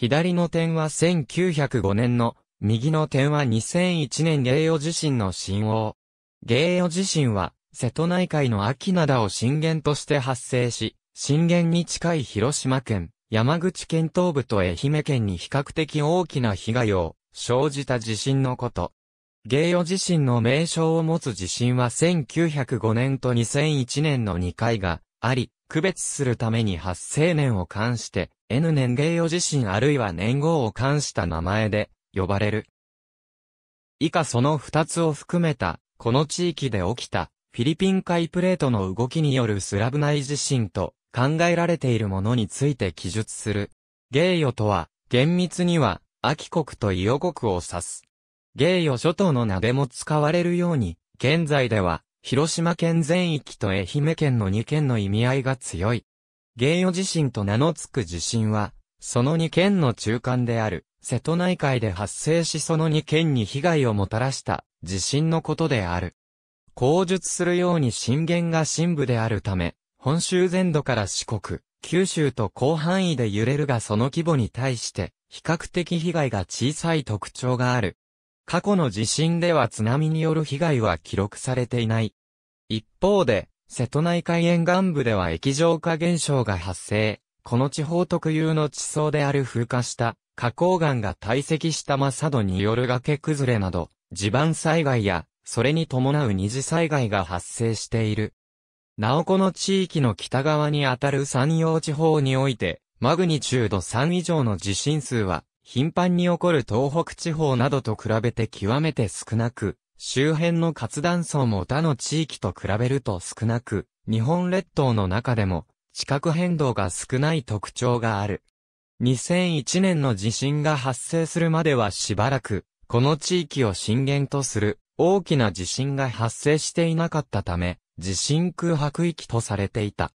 左の点は1905年の、右の点は2001年芸予地震の震央。芸予地震は、瀬戸内海の秋灘を震源として発生し、震源に近い広島県、山口県東部と愛媛県に比較的大きな被害を生じた地震のこと。芸予地震の名称を持つ地震は1905年と2001年の2回があり、区別するために発生年を冠して、N 年芸予自身あるいは年号を冠した名前で呼ばれる。以下その二つを含めた、この地域で起きたフィリピン海プレートの動きによるスラブ内地震と考えられているものについて記述する。芸与とは、厳密には、秋国と伊予国を指す。芸与諸島の名でも使われるように、現在では、広島県全域と愛媛県の2県の意味合いが強い。芸予地震と名の付く地震は、その2県の中間である、瀬戸内海で発生しその2県に被害をもたらした地震のことである。口述するように震源が深部であるため、本州全土から四国、九州と広範囲で揺れるがその規模に対して、比較的被害が小さい特徴がある。過去の地震では津波による被害は記録されていない。一方で、瀬戸内海沿岸部では液状化現象が発生。この地方特有の地層である風化した花崗岩が堆積したマサドによる崖崩れなど、地盤災害や、それに伴う二次災害が発生している。なおこの地域の北側にあたる山陽地方において、マグニチュード3以上の地震数は、頻繁に起こる東北地方などと比べて極めて少なく、周辺の活断層も他の地域と比べると少なく、日本列島の中でも、地殻変動が少ない特徴がある。2001年の地震が発生するまではしばらく、この地域を震源とする大きな地震が発生していなかったため、地震空白域とされていた。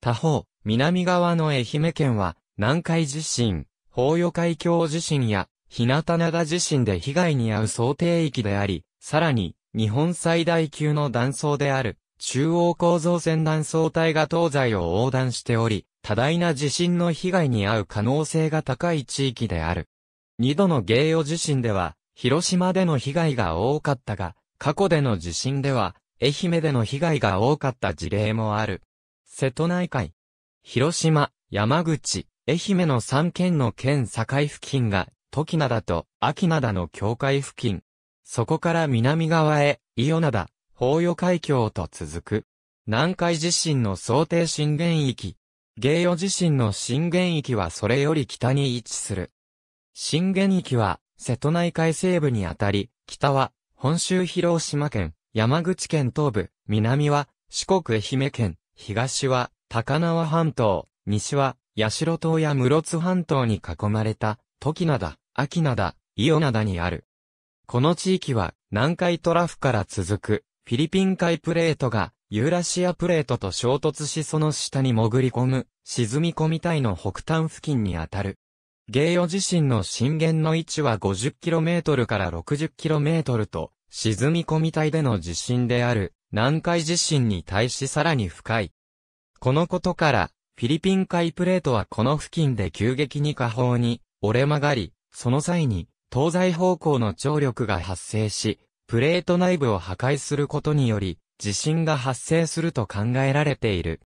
他方、南側の愛媛県は、南海地震、豊予海峡地震や、日向灘地震で被害に遭う想定域であり、さらに、日本最大級の断層である、中央構造線断層帯が東西を横断しており、多大な地震の被害に遭う可能性が高い地域である。二度の芸予地震では、広島での被害が多かったが、過去での地震では、愛媛での被害が多かった事例もある。瀬戸内海。広島、山口、愛媛の3県の県境付近が、時灘と秋灘の境界付近、そこから南側へ、伊予灘、法与海峡と続く。南海地震の想定震源域。芸予地震の震源域はそれより北に位置する。震源域は、瀬戸内海西部にあたり、北は、本州広島県、山口県東部、南は、四国愛媛県、東は、高輪半島、西は、八代島や室津半島に囲まれた、時灘、秋灘、伊予灘にある。この地域は南海トラフから続くフィリピン海プレートがユーラシアプレートと衝突しその下に潜り込む沈み込み帯の北端付近にあたる。ゲイオ地震の震源の位置は 50km から 60km と沈み込み帯での地震である南海地震に対しさらに深い。このことからフィリピン海プレートはこの付近で急激に下方に折れ曲がり、その際に東西方向の張力が発生し、プレート内部を破壊することにより、地震が発生すると考えられている。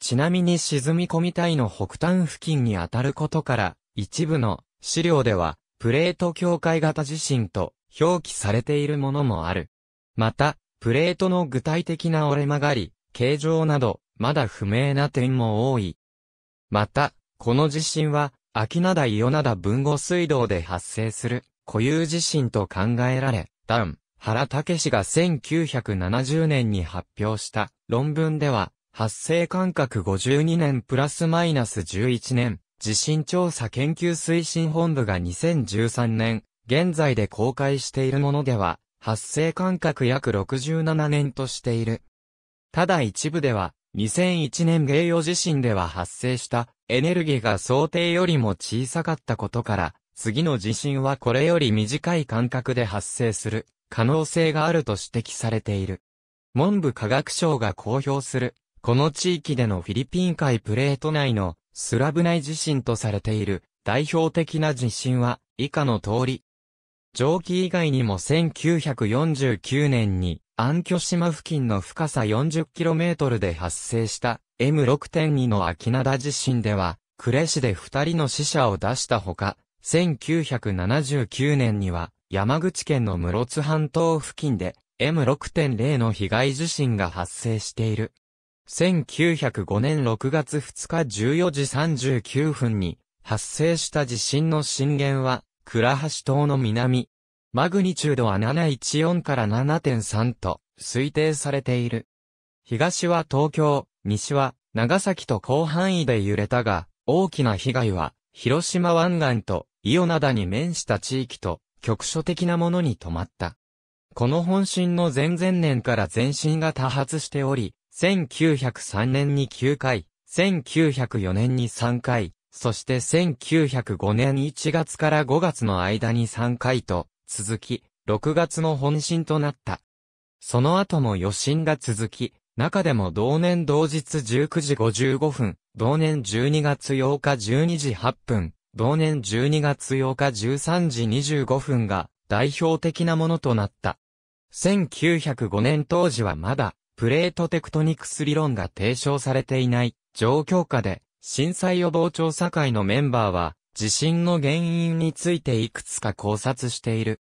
ちなみに沈み込み帯の北端付近に当たることから、一部の資料では、プレート境界型地震と表記されているものもある。また、プレートの具体的な折れ曲がり、形状など、まだ不明な点も多い。また、この地震は、秋名台与那田文後水道で発生する固有地震と考えられ、ダン、原武氏が1970年に発表した論文では、発生間隔52年プラスマイナス11年、地震調査研究推進本部が2013年、現在で公開しているものでは、発生間隔約67年としている。ただ一部では、2001年芸用地震では発生したエネルギーが想定よりも小さかったことから、次の地震はこれより短い間隔で発生する可能性があると指摘されている。文部科学省が公表する、この地域でのフィリピン海プレート内のスラブ内地震とされている代表的な地震は以下の通り。蒸気以外にも1949年に暗巨島付近の深さ 40km で発生した M6.2 の秋灘地震では、呉市で二人の死者を出したほか、1979年には、山口県の室津半島付近で、M6.0 の被害地震が発生している。1905年6月2日14時39分に発生した地震の震源は、倉橋島の南。マグニチュードは714から7.3と推定されている。東は東京、西は、長崎と広範囲で揺れたが、大きな被害は、広島湾岸と、伊予灘に面した地域と、局所的なものに止まった。この本震の前々年から前震が多発しており、1903年に9回、1904年に3回、そして1905年1月から5月の間に3回と、続き、6月の本震となった。その後も余震が続き、中でも同年同日19時55分、同年12月8日12時8分、同年12月8日13時25分が代表的なものとなった。1905年当時はまだ、プレートテクトニクス理論が提唱されていない状況下で、震災予防調査会のメンバーは、地震の原因についていくつか考察している。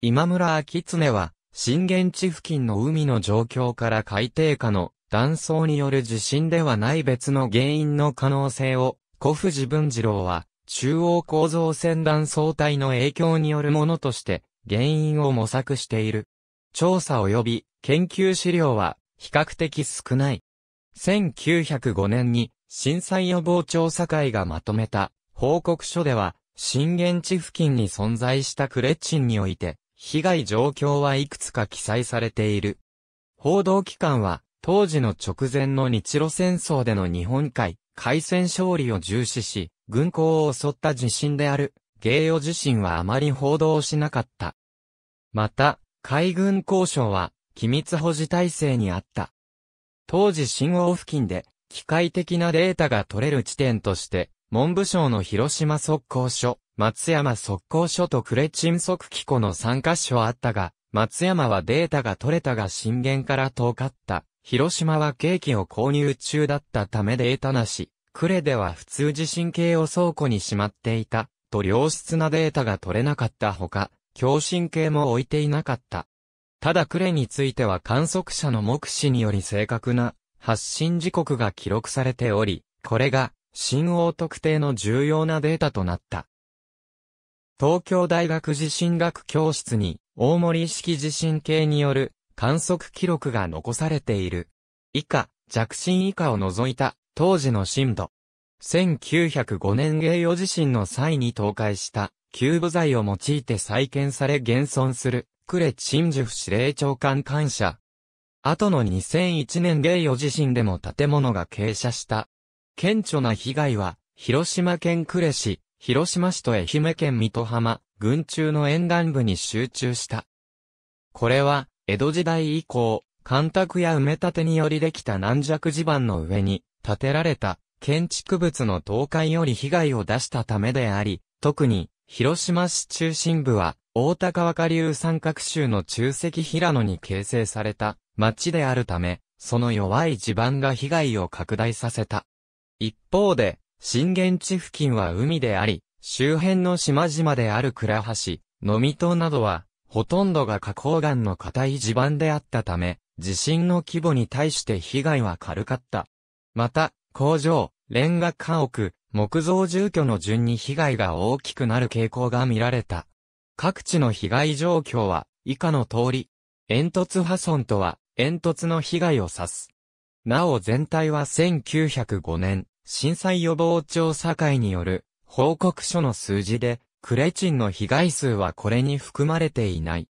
今村明常は、震源地付近の海の状況から海底下の断層による地震ではない別の原因の可能性を、古富文次郎は、中央構造線断層帯の影響によるものとして、原因を模索している。調査及び研究資料は、比較的少ない。1905年に、震災予防調査会がまとめた、報告書では、震源地付近に存在したクレッチンにおいて、被害状況はいくつか記載されている。報道機関は、当時の直前の日露戦争での日本海、海戦勝利を重視し、軍港を襲った地震である、芸予地震はあまり報道しなかった。また、海軍交渉は、機密保持体制にあった。当時新号付近で、機械的なデータが取れる地点として、文部省の広島速攻所、松山速攻所とクレチン速機庫の3カ所あったが、松山はデータが取れたが震源から遠かった。広島はケーキを購入中だったためデータなし。クレでは普通地震計を倉庫にしまっていた。と良質なデータが取れなかったほか、共振計も置いていなかった。ただクレについては観測者の目視により正確な発信時刻が記録されており、これが信王特定の重要なデータとなった。東京大学地震学教室に大森式地震計による観測記録が残されている。以下、弱震以下を除いた当時の震度。1905年栄養地震の際に倒壊したキューブ材を用いて再建され現存するクレチンジュフ司令長官感謝。後の2001年芸予地震でも建物が傾斜した顕著な被害は、広島県呉市、広島市と愛媛県水戸浜、群中の沿岸部に集中した。これは、江戸時代以降、干拓や埋め立てによりできた軟弱地盤の上に、建てられた、建築物の倒壊より被害を出したためであり、特に、広島市中心部は、大高若流三角州の中石平野に形成された町であるため、その弱い地盤が被害を拡大させた。一方で、震源地付近は海であり、周辺の島々である倉橋、のみ島などは、ほとんどが花崗岩の硬い地盤であったため、地震の規模に対して被害は軽かった。また、工場、レンガ家屋、木造住居の順に被害が大きくなる傾向が見られた。各地の被害状況は、以下の通り、煙突破損とは、煙突の被害を指す。なお全体は1905年、震災予防調査会による報告書の数字で、クレチンの被害数はこれに含まれていない。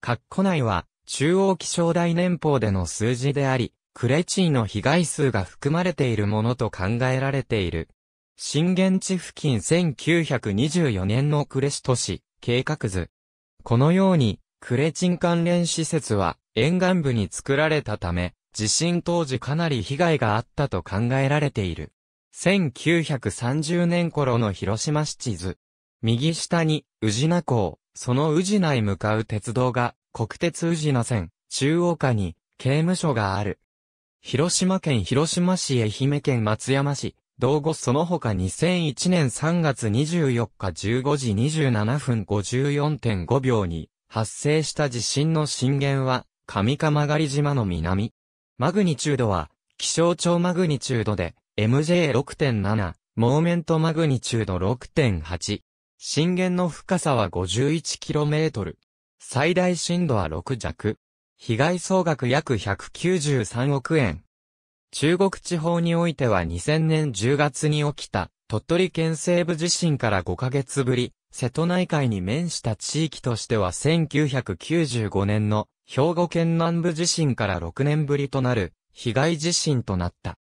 括弧内は中央気象台年報での数字であり、クレチンの被害数が含まれているものと考えられている。震源地付近1924年のクレシ都市、計画図。このように、クレチン関連施設は沿岸部に作られたため、地震当時かなり被害があったと考えられている。1930年頃の広島市地図。右下に、宇品港、その宇品へ向かう鉄道が、国鉄宇品線、中央下に、刑務所がある。広島県広島市愛媛県松山市、道後その他2001年3月24日15時27分54.5秒に発生した地震の震源は上鎌狩島の南。マグニチュードは気象庁マグニチュードで MJ6.7、モーメントマグニチュード6.8。震源の深さは 51km。最大震度は6弱。被害総額約193億円。中国地方においては2000年10月に起きた鳥取県西部地震から5ヶ月ぶり、瀬戸内海に面した地域としては1995年の兵庫県南部地震から6年ぶりとなる被害地震となった。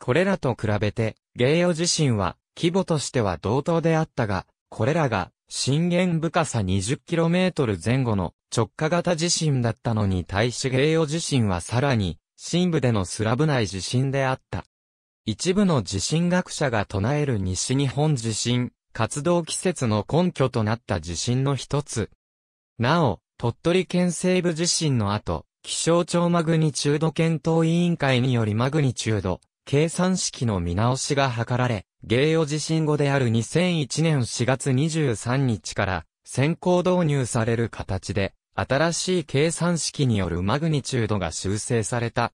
これらと比べて、芸予自身は、規模としては同等であったが、これらが、震源深さ 20km 前後の直下型地震だったのに対し芸予地震はさらに、深部でのスラブ内地震であった。一部の地震学者が唱える西日本地震、活動季節の根拠となった地震の一つ。なお、鳥取県西部地震の後、気象庁マグニチュード検討委員会によりマグニチュード計算式の見直しが図られ、芸予地震後である2001年4月23日から先行導入される形で、新しい計算式によるマグニチュードが修正された。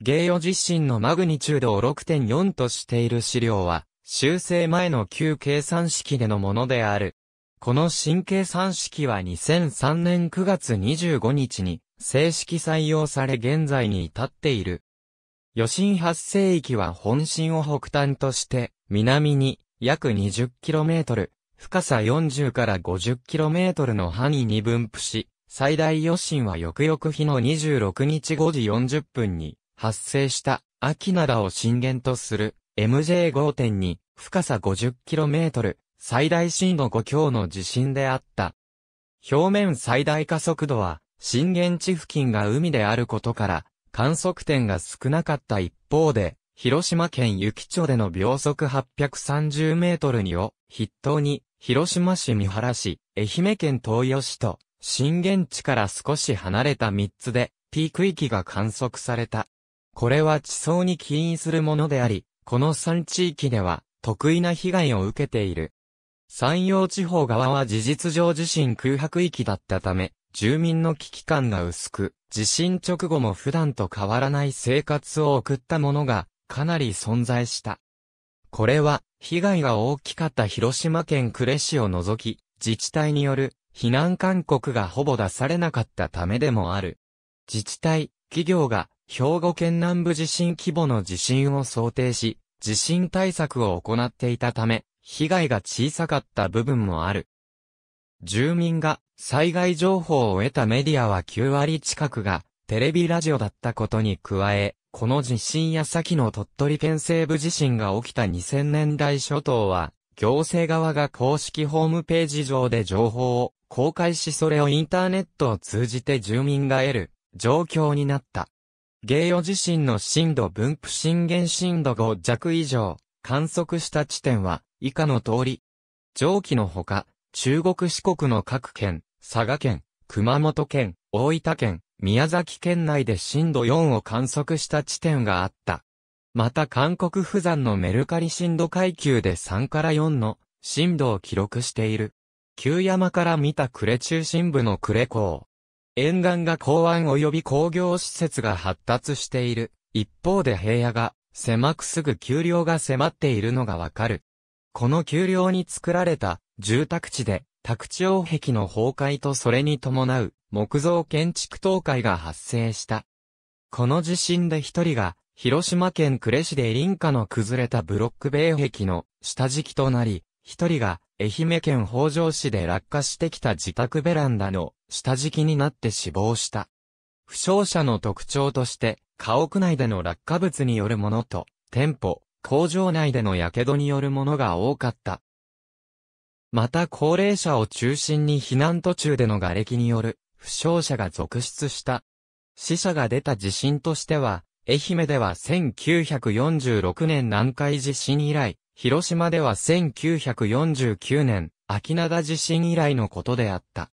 芸予地震のマグニチュードを6.4としている資料は、修正前の旧計算式でのものである。この新計算式は2003年9月25日に正式採用され現在に至っている。余震発生域は本震を北端として、南に約 20km、深さ40から 50km の範囲に分布し、最大余震は翌々日の26日5時40分に発生した秋灘を震源とする MJ5.2 深さ 50km 最大震度5強の地震であった。表面最大加速度は震源地付近が海であることから観測点が少なかった一方で、広島県湯き町での秒速830メートルにを筆頭に、広島市三原市、愛媛県東予市と、震源地から少し離れた3つで、ピーク域が観測された。これは地層に起因するものであり、この3地域では、特異な被害を受けている。山陽地方側は事実上地震空白域だったため、住民の危機感が薄く、地震直後も普段と変わらない生活を送ったものが、かなり存在した。これは、被害が大きかった広島県呉市を除き、自治体による避難勧告がほぼ出されなかったためでもある。自治体、企業が兵庫県南部地震規模の地震を想定し、地震対策を行っていたため、被害が小さかった部分もある。住民が災害情報を得たメディアは9割近くがテレビラジオだったことに加え、この地震や先の鳥取県西部地震が起きた2000年代初頭は、行政側が公式ホームページ上で情報を公開しそれをインターネットを通じて住民が得る状況になった。芸予地震の震度分布震源震度5弱以上観測した地点は以下の通り。上記のほか、中国四国の各県、佐賀県、熊本県、大分県、宮崎県内で震度4を観測した地点があった。また韓国釜山のメルカリ震度階級で3から4の震度を記録している。旧山から見た呉中心部の呉港。沿岸が港湾及び工業施設が発達している。一方で平野が狭くすぐ丘陵が迫っているのがわかる。この丘陵に作られた住宅地で宅地王壁の崩壊とそれに伴う木造建築倒壊が発生した。この地震で一人が広島県呉市で林家の崩れたブロック塀壁の下敷きとなり、一人が愛媛県北条市で落下してきた自宅ベランダの下敷きになって死亡した。負傷者の特徴として、家屋内での落下物によるものと、店舗、工場内での火傷によるものが多かった。また高齢者を中心に避難途中での瓦礫による負傷者が続出した。死者が出た地震としては、愛媛では1946年南海地震以来、広島では1949年秋灘地震以来のことであった。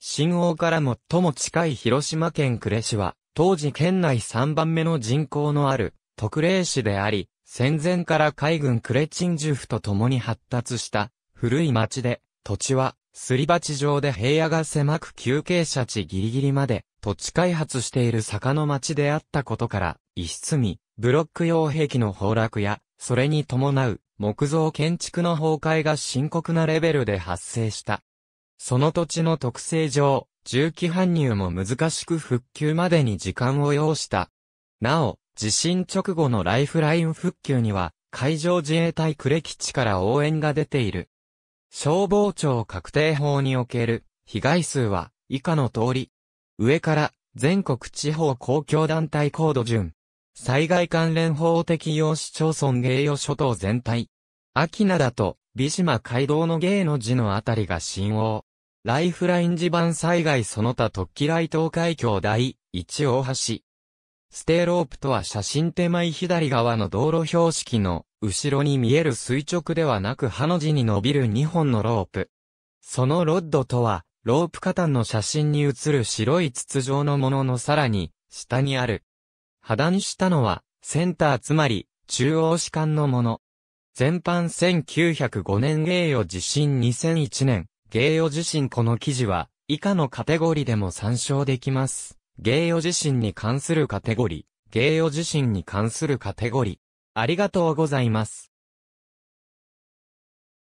新号から最も近い広島県呉市は、当時県内3番目の人口のある特例市であり、戦前から海軍クレチンジュフと共に発達した古い町で、土地はすり鉢状で平野が狭く休憩者地ギリギリまで土地開発している坂の町であったことから、一室にブロック用兵器の崩落や、それに伴う木造建築の崩壊が深刻なレベルで発生した。その土地の特性上、重機搬入も難しく復旧までに時間を要した。なお、地震直後のライフライン復旧には、海上自衛隊呉基地から応援が出ている。消防庁確定法における被害数は以下の通り。上から全国地方公共団体高度順。災害関連法適用市町村芸予諸島全体。秋灘と美島街道の芸の字のあたりが新王。ライフライン地盤災害その他特起雷東海峡第一大橋。ステーロープとは写真手前左側の道路標識の後ろに見える垂直ではなくハの字に伸びる2本のロープ。そのロッドとは、ロープ下端の写真に映る白い筒状のもののさらに、下にある。破断したのは、センターつまり、中央士官のもの。全般1905年芸予地震2001年、芸予地震この記事は、以下のカテゴリーでも参照できます。芸予地震に関するカテゴリー、芸予地震に関するカテゴリー。ありがとうございます。